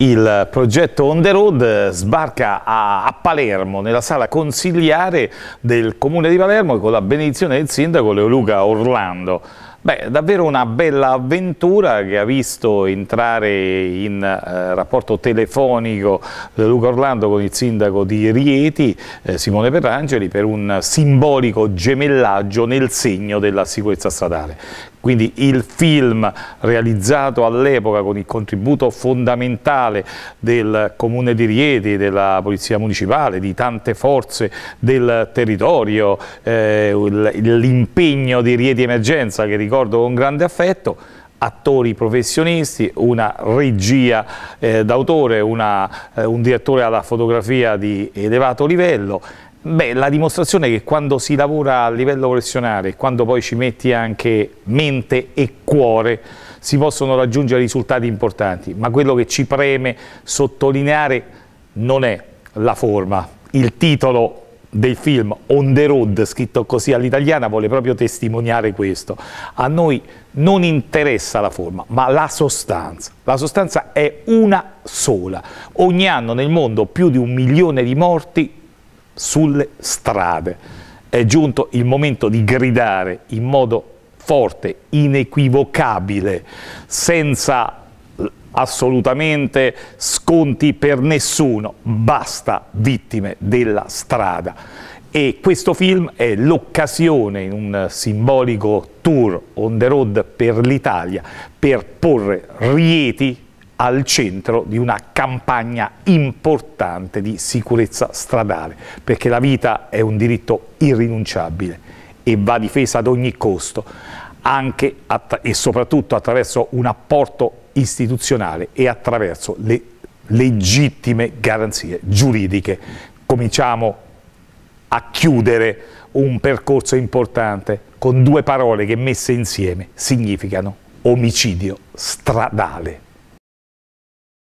Il progetto On the Road sbarca a, a, Palermo, nella sala consigliare del Comune di Palermo con la benedizione del sindaco Leoluca Orlando. Beh, davvero una bella avventura che ha visto entrare in eh, rapporto telefonico Luca Orlando con il sindaco di Rieti, eh, Simone Perangeli, per un simbolico gemellaggio nel segno della sicurezza stradale. Quindi il film realizzato all'epoca con il contributo fondamentale del Comune di Rieti, della Polizia Municipale, di tante forze del territorio, eh, l'impegno di Rieti Emergenza che ricordo con grande affetto, attori professionisti, una regia eh, d'autore, eh, un direttore alla fotografia di elevato livello, Beh, la dimostrazione è che quando si lavora a livello professionale, quando poi ci metti anche mente e cuore, si possono raggiungere risultati importanti, ma quello che ci preme sottolineare non è la forma, il titolo del film On the Road, scritto così all'italiana, vuole proprio testimoniare questo. A noi non interessa la forma, ma la sostanza. La sostanza è una sola. Ogni anno nel mondo più di un milione di morti sulle strade. È giunto il momento di gridare in modo forte, inequivocabile, senza assolutamente sconti per nessuno, basta vittime della strada. E questo film è l'occasione in un simbolico tour on the road per l'Italia per porre rieti al centro di una campagna importante di sicurezza stradale, perché la vita è un diritto irrinunciabile e va difesa ad ogni costo, anche e soprattutto attraverso un apporto istituzionale e attraverso le legittime garanzie giuridiche. Cominciamo a chiudere un percorso importante con due parole che messe insieme significano omicidio stradale.